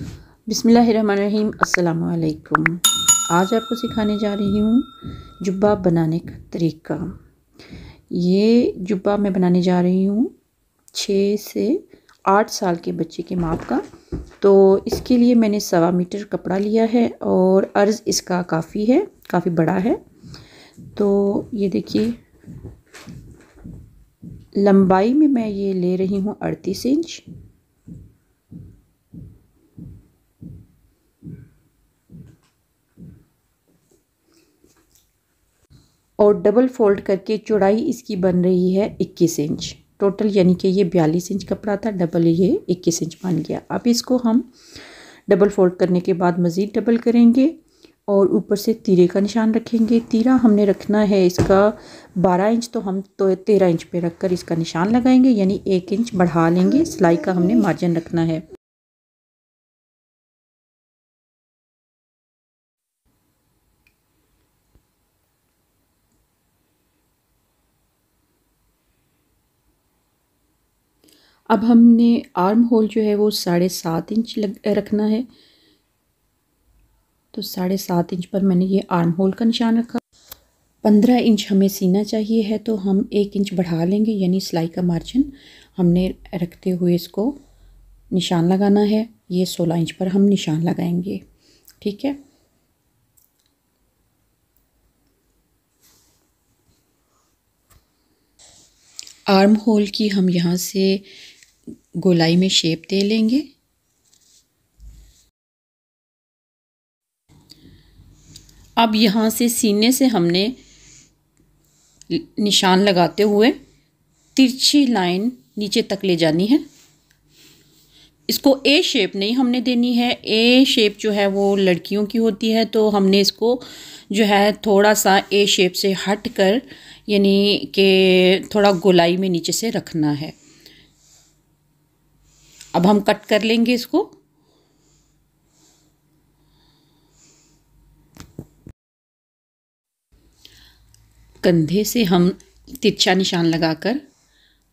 बिसमीम् अल्लाम आज आपको सिखाने जा रही हूँ जुब्बा बनाने का तरीका ये जुब्बा मैं बनाने जा रही हूँ छः से आठ साल के बच्चे के माप का तो इसके लिए मैंने सवा मीटर कपड़ा लिया है और अर्ज़ इसका काफ़ी है काफ़ी बड़ा है तो ये देखिए लंबाई में मैं ये ले रही हूँ अड़तीस इंच और डबल फोल्ड करके चौड़ाई इसकी बन रही है इक्कीस इंच टोटल यानी कि ये बयालीस इंच कपड़ा था डबल ये इक्कीस इंच बन गया अब इसको हम डबल फोल्ड करने के बाद मज़ीद डबल करेंगे और ऊपर से तीरे का निशान रखेंगे तीरा हमने रखना है इसका बारह इंच तो हम तो तेरह इंच पे रखकर इसका निशान लगाएंगे यानी एक इंच बढ़ा लेंगे सिलाई का हमने मार्जिन रखना है अब हमने आर्म होल जो है वो साढ़े सात इंच लग रखना है तो साढ़े सात इंच पर मैंने ये आर्म होल का निशान रखा पंद्रह इंच हमें सीना चाहिए है तो हम एक इंच बढ़ा लेंगे यानी सिलाई का मार्जिन हमने रखते हुए इसको निशान लगाना है ये सोलह इंच पर हम निशान लगाएंगे ठीक है आर्म होल की हम यहाँ से गोलाई में शेप दे लेंगे अब यहाँ से सीने से हमने निशान लगाते हुए तिरछी लाइन नीचे तक ले जानी है इसको ए शेप नहीं हमने देनी है ए शेप जो है वो लड़कियों की होती है तो हमने इसको जो है थोड़ा सा ए शेप से हट कर यानी कि थोड़ा गोलाई में नीचे से रखना है अब हम कट कर लेंगे इसको कंधे से हम तिरछा निशान लगाकर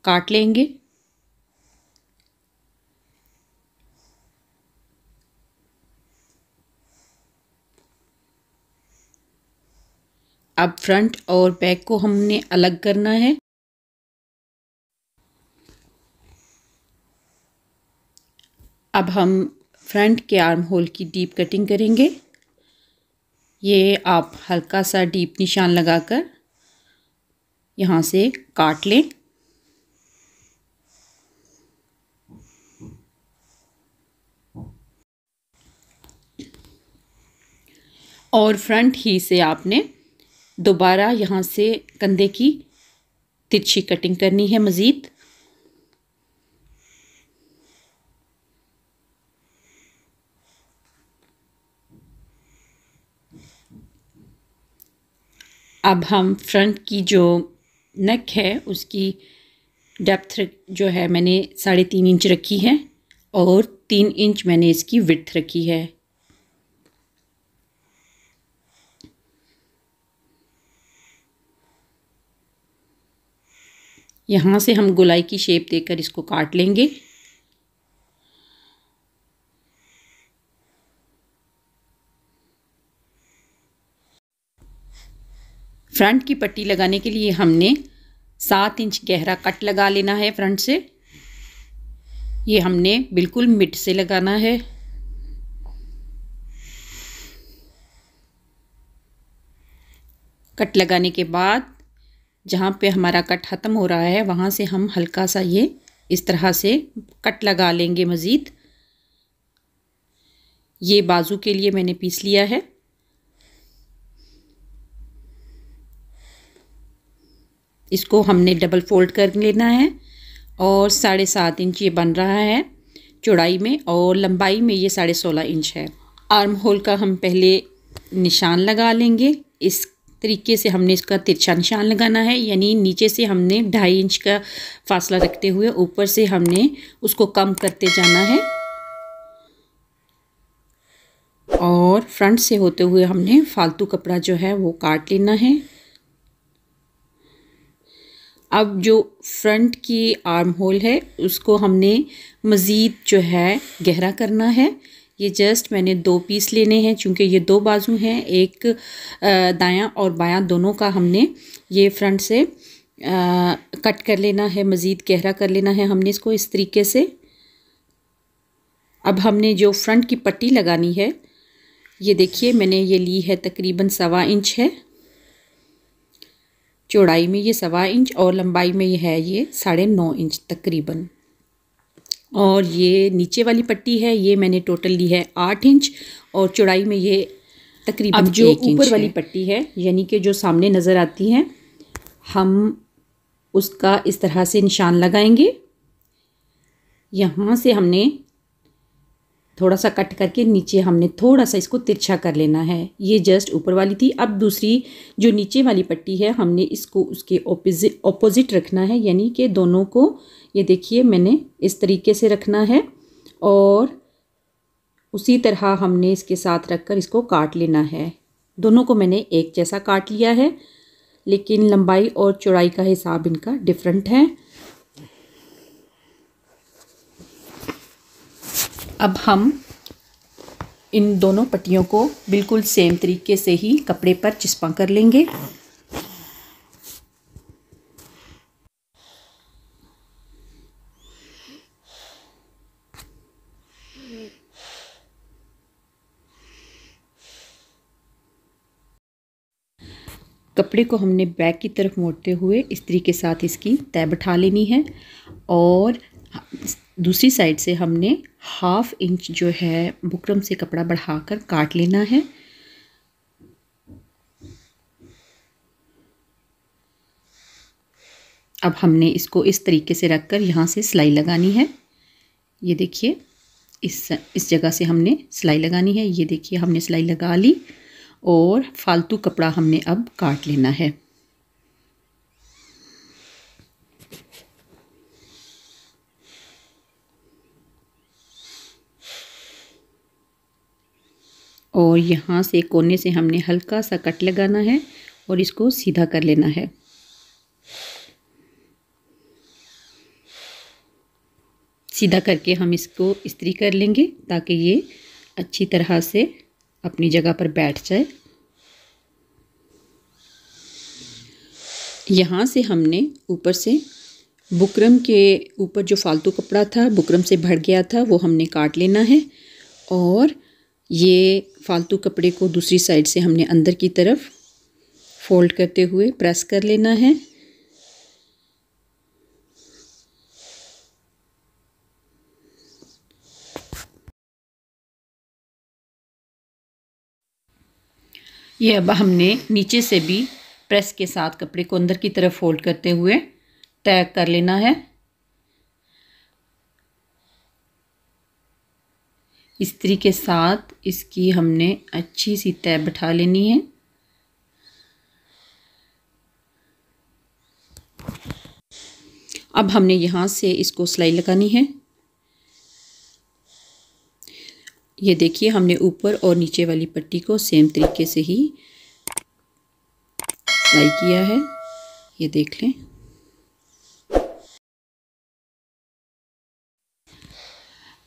काट लेंगे अब फ्रंट और बैक को हमने अलग करना है अब हम फ्रंट के आर्म होल की डीप कटिंग करेंगे ये आप हल्का सा डीप निशान लगाकर यहाँ से काट लें और फ्रंट ही से आपने दोबारा यहाँ से कंधे की तिरछी कटिंग करनी है मज़ीद अब हम फ्रंट की जो नेक है उसकी डेप्थ जो है मैंने साढ़े तीन इंच रखी है और तीन इंच मैंने इसकी विथ रखी है यहाँ से हम गोलाई की शेप देकर इसको काट लेंगे फ्रंट की पट्टी लगाने के लिए हमने सात इंच गहरा कट लगा लेना है फ्रंट से ये हमने बिल्कुल मिट से लगाना है कट लगाने के बाद जहाँ पे हमारा कट ख़त्म हो रहा है वहाँ से हम हल्का सा ये इस तरह से कट लगा लेंगे मज़ीद ये बाजू के लिए मैंने पीस लिया है इसको हमने डबल फोल्ड कर लेना है और साढ़े सात इंच ये बन रहा है चौड़ाई में और लंबाई में ये साढ़े सोलह इंच है आर्म होल का हम पहले निशान लगा लेंगे इस तरीके से हमने इसका तिरछा निशान लगाना है यानी नीचे से हमने ढाई इंच का फासला रखते हुए ऊपर से हमने उसको कम करते जाना है और फ्रंट से होते हुए हमने फालतू कपड़ा जो है वो काट लेना है अब जो फ्रंट की आर्म होल है उसको हमने मज़ीद जो है गहरा करना है ये जस्ट मैंने दो पीस लेने हैं चूँकि ये दो बाजू हैं एक दायां और बायां दोनों का हमने ये फ्रंट से आ, कट कर लेना है मज़ीद गहरा कर लेना है हमने इसको इस तरीके से अब हमने जो फ्रंट की पट्टी लगानी है ये देखिए मैंने ये ली है तकरीबन सवा इंच है चौड़ाई में ये सवा इंच और लंबाई में ये है ये साढ़े नौ इंच तकरीबन और ये नीचे वाली पट्टी है ये मैंने टोटल ली है आठ इंच और चौड़ाई में ये तकरीबन अब जो ऊपर वाली पट्टी है यानी कि जो सामने नज़र आती है हम उसका इस तरह से निशान लगाएंगे यहाँ से हमने थोड़ा सा कट करके नीचे हमने थोड़ा सा इसको तिरछा कर लेना है ये जस्ट ऊपर वाली थी अब दूसरी जो नीचे वाली पट्टी है हमने इसको उसके ओपोजिट ओपोजिट रखना है यानी कि दोनों को ये देखिए मैंने इस तरीके से रखना है और उसी तरह हमने इसके साथ रखकर इसको काट लेना है दोनों को मैंने एक जैसा काट लिया है लेकिन लंबाई और चौड़ाई का हिसाब इनका डिफरेंट है अब हम इन दोनों पट्टियों को बिल्कुल सेम तरीके से ही कपड़े पर चिस्पा कर लेंगे कपड़े को हमने बैक की तरफ मोड़ते हुए इस तरीके साथ इसकी तय बैठा लेनी है और दूसरी साइड से हमने हाफ इंच जो है बुकरम से कपड़ा बढ़ाकर काट लेना है अब हमने इसको इस तरीके से रख कर यहाँ से सिलाई लगानी है ये देखिए इस इस जगह से हमने सिलाई लगानी है ये देखिए हमने सिलाई लगा ली और फालतू कपड़ा हमने अब काट लेना है और यहाँ से कोने से हमने हल्का सा कट लगाना है और इसको सीधा कर लेना है सीधा करके हम इसको इस्त्री कर लेंगे ताकि ये अच्छी तरह से अपनी जगह पर बैठ जाए यहाँ से हमने ऊपर से बुकरम के ऊपर जो फालतू कपड़ा था बुकरम से भर गया था वो हमने काट लेना है और ये फालतू कपड़े को दूसरी साइड से हमने अंदर की तरफ फोल्ड करते हुए प्रेस कर लेना है ये अब हमने नीचे से भी प्रेस के साथ कपड़े को अंदर की तरफ फोल्ड करते हुए तय कर लेना है इस्त्री के साथ इसकी हमने अच्छी सी तय बैठा लेनी है अब हमने यहाँ से इसको सिलाई लगानी है ये देखिए हमने ऊपर और नीचे वाली पट्टी को सेम तरीके से ही सिलाई किया है ये देख लें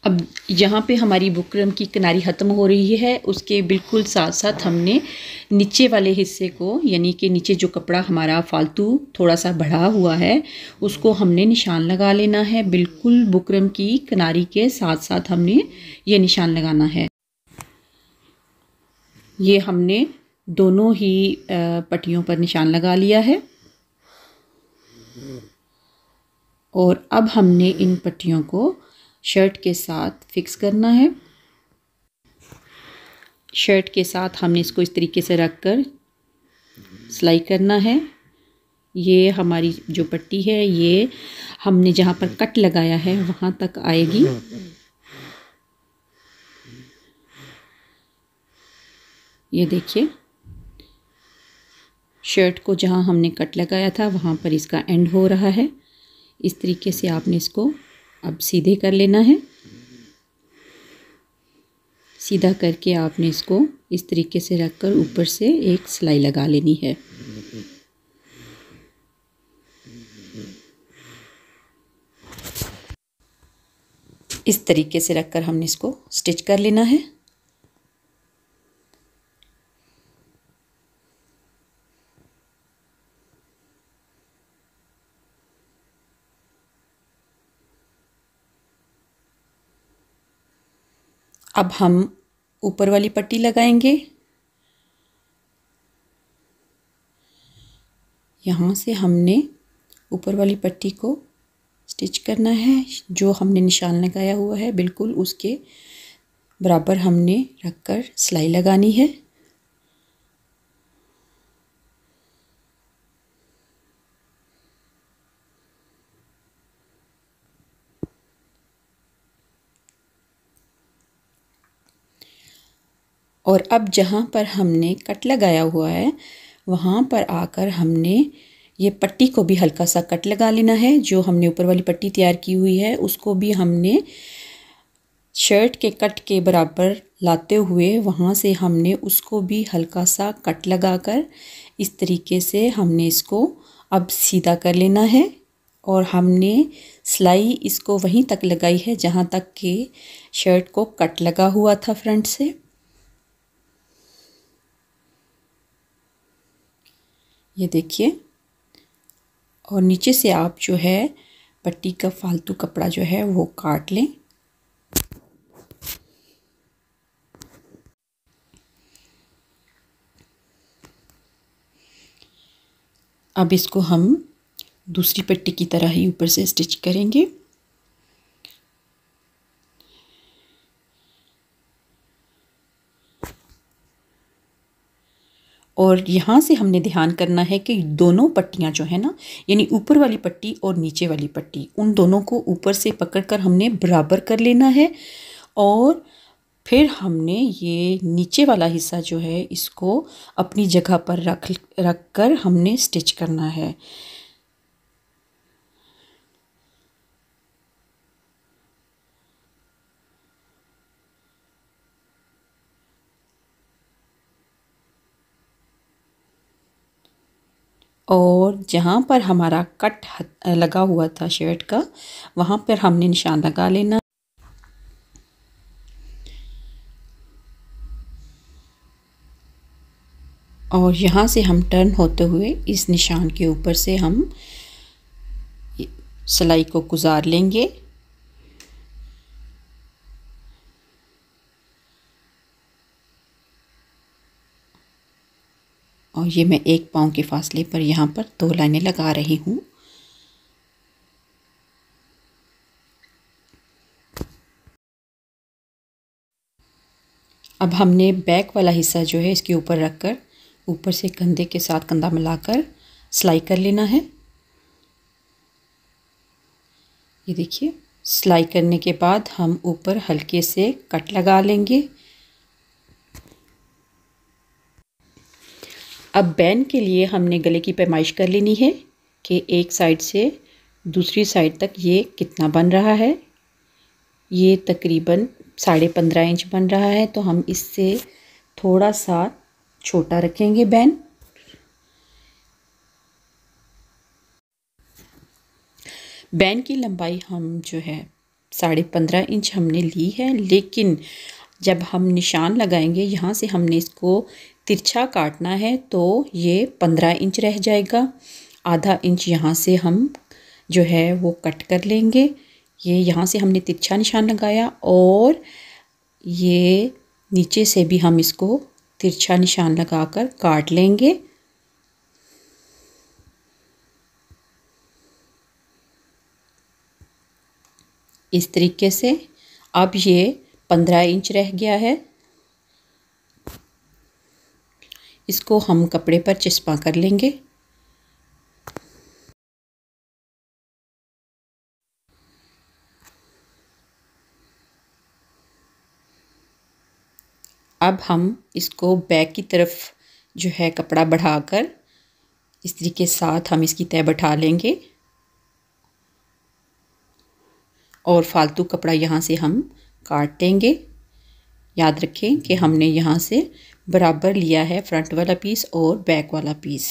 अब यहाँ पे हमारी बुकरम की किनारी ख़त्म हो रही है उसके बिल्कुल साथ साथ हमने नीचे वाले हिस्से को यानी कि नीचे जो कपड़ा हमारा फालतू थोड़ा सा बढ़ा हुआ है उसको हमने निशान लगा लेना है बिल्कुल बुकरम की किनारी के साथ साथ हमने ये निशान लगाना है ये हमने दोनों ही पट्टियों पर निशान लगा लिया है और अब हमने इन पट्टियों को शर्ट के साथ फिक्स करना है शर्ट के साथ हमने इसको इस तरीके से रख कर सिलाई करना है ये हमारी जो पट्टी है ये हमने जहाँ पर कट लगाया है वहाँ तक आएगी ये देखिए शर्ट को जहाँ हमने कट लगाया था वहाँ पर इसका एंड हो रहा है इस तरीके से आपने इसको अब सीधे कर लेना है सीधा करके आपने इसको इस तरीके से रखकर ऊपर से एक सिलाई लगा लेनी है इस तरीके से रखकर हमने इसको स्टिच कर लेना है अब हम ऊपर वाली पट्टी लगाएंगे यहाँ से हमने ऊपर वाली पट्टी को स्टिच करना है जो हमने निशान लगाया हुआ है बिल्कुल उसके बराबर हमने रखकर सिलाई लगानी है और अब जहाँ पर हमने कट लगाया हुआ है वहाँ पर आकर हमने ये पट्टी को भी हल्का सा कट लगा लेना है जो हमने ऊपर वाली पट्टी तैयार की हुई है उसको भी हमने शर्ट के कट के बराबर लाते हुए वहाँ से हमने उसको भी हल्का सा कट लगाकर इस तरीके से हमने इसको अब सीधा कर लेना है और हमने सिलाई इसको वहीं तक लगाई है जहाँ तक कि शर्ट को कट लगा हुआ था फ्रंट से ये देखिए और नीचे से आप जो है पट्टी का फालतू कपड़ा जो है वो काट लें अब इसको हम दूसरी पट्टी की तरह ही ऊपर से स्टिच करेंगे और यहाँ से हमने ध्यान करना है कि दोनों पट्टियाँ जो है ना यानी ऊपर वाली पट्टी और नीचे वाली पट्टी उन दोनों को ऊपर से पकड़कर हमने बराबर कर लेना है और फिर हमने ये नीचे वाला हिस्सा जो है इसको अपनी जगह पर रख रख कर हमने स्टिच करना है और जहाँ पर हमारा कट लगा हुआ था शर्ट का वहाँ पर हमने निशान लगा लेना और यहाँ से हम टर्न होते हुए इस निशान के ऊपर से हम सिलाई को गुजार लेंगे और ये मैं एक पाँव के फासले पर यहाँ पर दो लाइनें लगा रही हूँ अब हमने बैक वाला हिस्सा जो है इसके ऊपर रखकर ऊपर से कंधे के साथ कंधा मिलाकर सिलाई कर लेना है ये देखिए सिलाई करने के बाद हम ऊपर हल्के से कट लगा लेंगे अब बैन के लिए हमने गले की पैमाइश कर लेनी है कि एक साइड से दूसरी साइड तक ये कितना बन रहा है ये तकरीबन साढ़े पंद्रह इंच बन रहा है तो हम इससे थोड़ा सा छोटा रखेंगे बैन बैन की लंबाई हम जो है साढ़े पंद्रह इंच हमने ली है लेकिन जब हम निशान लगाएंगे यहाँ से हमने इसको तिरछा काटना है तो ये पंद्रह इंच रह जाएगा आधा इंच यहाँ से हम जो है वो कट कर लेंगे ये यहाँ से हमने तिरछा निशान लगाया और ये नीचे से भी हम इसको तिरछा निशान लगाकर काट लेंगे इस तरीके से अब ये पंद्रह इंच रह गया है इसको हम कपड़े पर चिस्पा कर लेंगे अब हम इसको बैक की तरफ जो है कपड़ा बढ़ाकर इस के साथ हम इसकी तय बैठा लेंगे और फालतू कपड़ा यहाँ से हम काट देंगे याद रखें कि हमने यहाँ से बराबर लिया है फ्रंट वाला पीस और बैक वाला पीस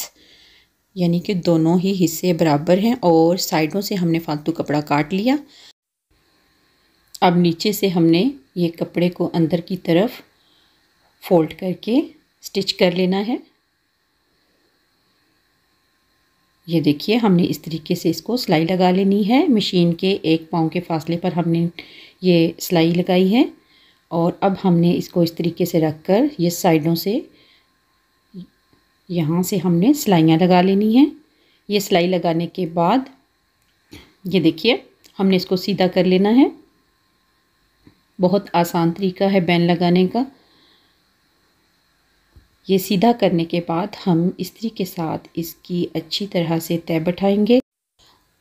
यानी कि दोनों ही हिस्से बराबर हैं और साइडों से हमने फालतू कपड़ा काट लिया अब नीचे से हमने ये कपड़े को अंदर की तरफ फोल्ड करके स्टिच कर लेना है ये देखिए हमने इस तरीके से इसको सिलाई लगा लेनी है मशीन के एक पाँव के फासले पर हमने ये सिलाई लगाई है और अब हमने इसको इस तरीके से रख कर ये साइडों से यहाँ से हमने सिलाइयाँ लगा लेनी हैं ये सिलाई लगाने के बाद ये देखिए हमने इसको सीधा कर लेना है बहुत आसान तरीका है बैन लगाने का ये सीधा करने के बाद हम इस्त्री के साथ इसकी अच्छी तरह से तय बैठाएंगे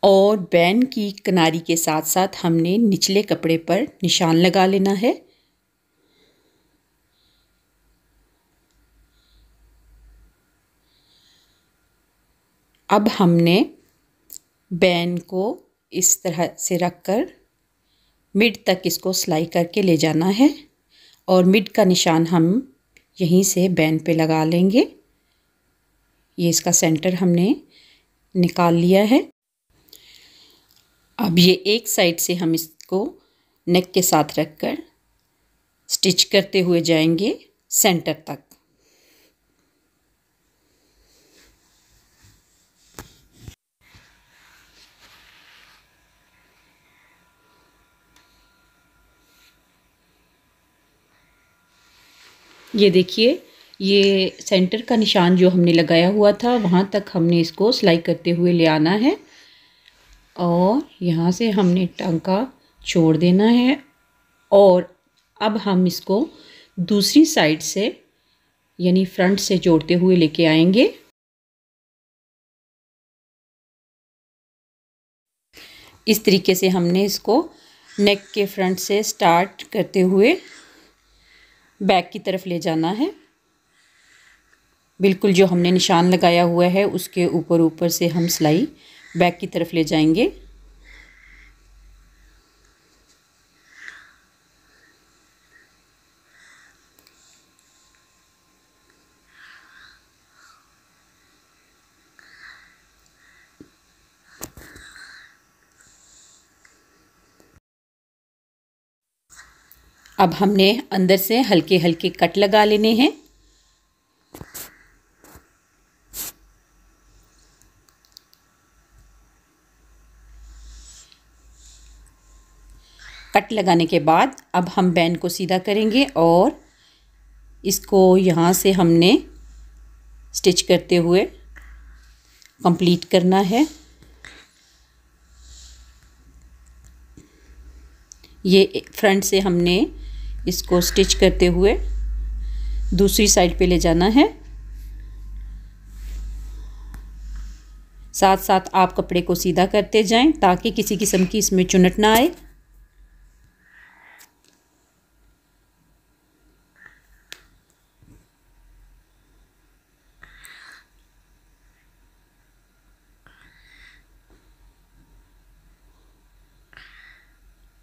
और बैन की किनारी के साथ साथ हमने निचले कपड़े पर निशान लगा लेना है अब हमने बैन को इस तरह से रख कर मिड तक इसको सिलाई करके ले जाना है और मिड का निशान हम यहीं से बैन पे लगा लेंगे ये इसका सेंटर हमने निकाल लिया है अब ये एक साइड से हम इसको नेक के साथ रख कर स्टिच करते हुए जाएंगे सेंटर तक ये देखिए ये सेंटर का निशान जो हमने लगाया हुआ था वहाँ तक हमने इसको सिलाई करते हुए ले आना है और यहाँ से हमने टांका छोड़ देना है और अब हम इसको दूसरी साइड से यानी फ्रंट से जोड़ते हुए लेके आएंगे इस तरीके से हमने इसको नेक के फ्रंट से स्टार्ट करते हुए बैक की तरफ ले जाना है बिल्कुल जो हमने निशान लगाया हुआ है उसके ऊपर ऊपर से हम सिलाई बैक की तरफ ले जाएंगे अब हमने अंदर से हल्के हल्के कट लगा लेने हैं कट लगाने के बाद अब हम बैन को सीधा करेंगे और इसको यहाँ से हमने स्टिच करते हुए कंप्लीट करना है ये फ्रंट से हमने इसको स्टिच करते हुए दूसरी साइड पे ले जाना है साथ साथ आप कपड़े को सीधा करते जाएं ताकि किसी किस्म की इसमें चुनट ना आए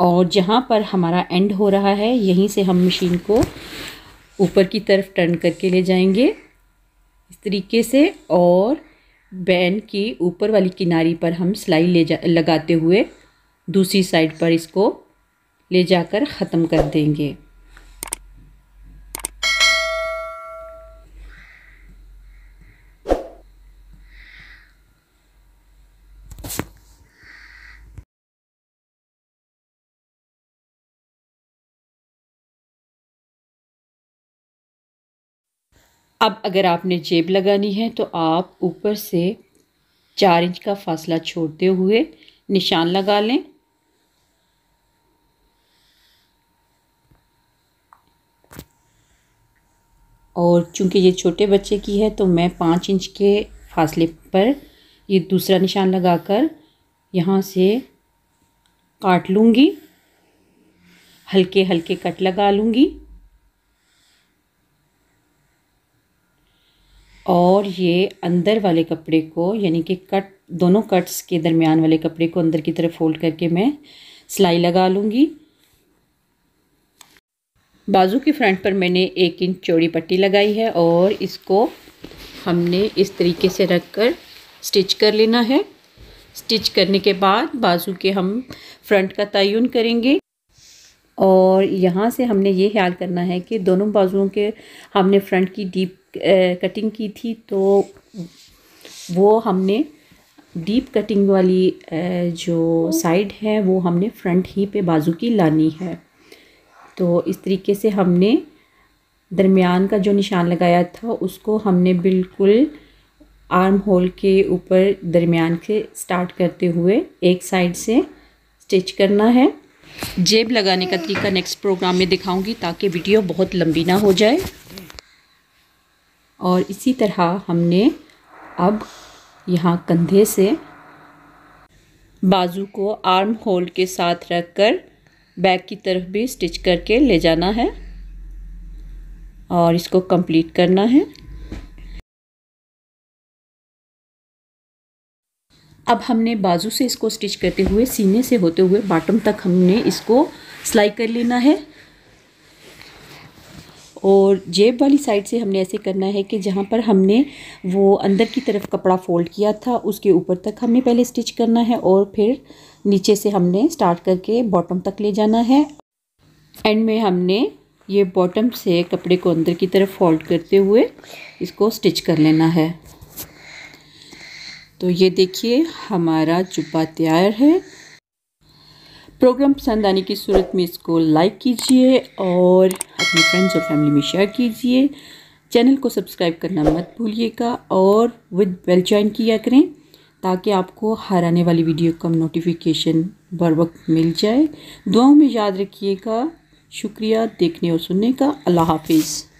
और जहाँ पर हमारा एंड हो रहा है यहीं से हम मशीन को ऊपर की तरफ टर्न करके ले जाएंगे इस तरीके से और बैन की ऊपर वाली किनारी पर हम सिलाई ले जा लगाते हुए दूसरी साइड पर इसको ले जाकर ख़त्म कर देंगे अब अगर आपने जेब लगानी है तो आप ऊपर से चार इंच का फासला छोड़ते हुए निशान लगा लें और चूंकि ये छोटे बच्चे की है तो मैं पाँच इंच के फासले पर ये दूसरा निशान लगाकर यहाँ से काट लूँगी हल्के हल्के कट लगा लूँगी और ये अंदर वाले कपड़े को यानी कि कट दोनों कट्स के दरमियान वाले कपड़े को अंदर की तरफ फोल्ड करके मैं सिलाई लगा लूँगी बाजू के फ्रंट पर मैंने एक इंच चौड़ी पट्टी लगाई है और इसको हमने इस तरीके से रख कर स्टिच कर लेना है स्टिच करने के बाद बाजू के हम फ्रंट का तयन करेंगे और यहाँ से हमने ये ख्याल करना है कि दोनों बाजुओं के हमने फ्रंट की डीप कटिंग की थी तो वो हमने डीप कटिंग वाली जो साइड है वो हमने फ्रंट ही पे बाजू की लानी है तो इस तरीके से हमने दरमियान का जो निशान लगाया था उसको हमने बिल्कुल आर्म होल के ऊपर दरमियान के स्टार्ट करते हुए एक साइड से स्टिच करना है जेब लगाने का तरीका नेक्स्ट प्रोग्राम में दिखाऊंगी ताकि वीडियो बहुत लंबी ना हो जाए और इसी तरह हमने अब यहाँ कंधे से बाजू को आर्म होल के साथ रख कर बैक की तरफ भी स्टिच करके ले जाना है और इसको कंप्लीट करना है अब हमने बाजू से इसको स्टिच करते हुए सीने से होते हुए बॉटम तक हमने इसको सिलाई कर लेना है और जेब वाली साइड से हमने ऐसे करना है कि जहाँ पर हमने वो अंदर की तरफ कपड़ा फ़ोल्ड किया था उसके ऊपर तक हमने पहले स्टिच करना है और फिर नीचे से हमने स्टार्ट करके बॉटम तक ले जाना है एंड में हमने ये बॉटम से कपड़े को अंदर की तरफ फोल्ड करते हुए इसको स्टिच कर लेना है तो ये देखिए हमारा जुब्बा तैयार है प्रोग्राम पसंद आने की सूरत में इसको लाइक कीजिए और अपने फ्रेंड्स और फैमिली में शेयर कीजिए चैनल को सब्सक्राइब करना मत भूलिएगा और विद बेल ज्वाइन किया करें ताकि आपको हर आने वाली वीडियो का नोटिफिकेशन बर वक्त मिल जाए दुआओं में याद रखिएगा शुक्रिया देखने और सुनने का अल्लाह हाफिज़